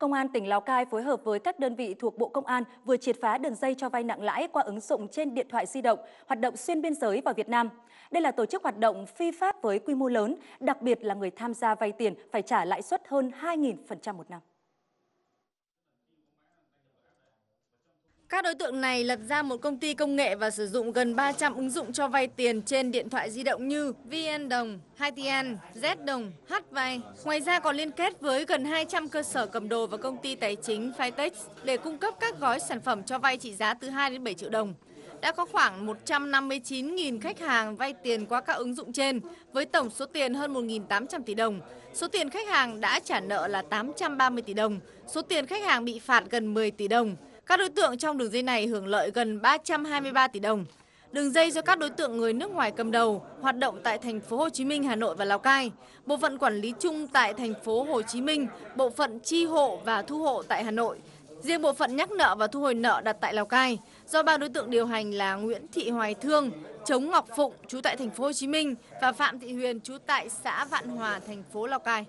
Công an tỉnh Lào Cai phối hợp với các đơn vị thuộc Bộ Công an vừa triệt phá đường dây cho vay nặng lãi qua ứng dụng trên điện thoại di động, hoạt động xuyên biên giới vào Việt Nam. Đây là tổ chức hoạt động phi pháp với quy mô lớn, đặc biệt là người tham gia vay tiền phải trả lãi suất hơn 2.000% một năm. Các đối tượng này lập ra một công ty công nghệ và sử dụng gần 300 ứng dụng cho vay tiền trên điện thoại di động như VN Đồng, HTN, Z Đồng, HVay. Ngoài ra còn liên kết với gần 200 cơ sở cầm đồ và công ty tài chính Fitex để cung cấp các gói sản phẩm cho vay trị giá từ 2 đến 7 triệu đồng. Đã có khoảng 159.000 khách hàng vay tiền qua các ứng dụng trên với tổng số tiền hơn 1.800 tỷ đồng. Số tiền khách hàng đã trả nợ là 830 tỷ đồng, số tiền khách hàng bị phạt gần 10 tỷ đồng. Các đối tượng trong đường dây này hưởng lợi gần 323 tỷ đồng. Đường dây do các đối tượng người nước ngoài cầm đầu hoạt động tại thành phố Hồ Chí Minh, Hà Nội và Lào Cai, bộ phận quản lý chung tại thành phố Hồ Chí Minh, bộ phận chi hộ và thu hộ tại Hà Nội. Riêng bộ phận nhắc nợ và thu hồi nợ đặt tại Lào Cai do ba đối tượng điều hành là Nguyễn Thị Hoài Thương, Chống Ngọc Phụng trú tại thành phố Hồ Chí Minh và Phạm Thị Huyền trú tại xã Vạn Hòa, thành phố Lào Cai.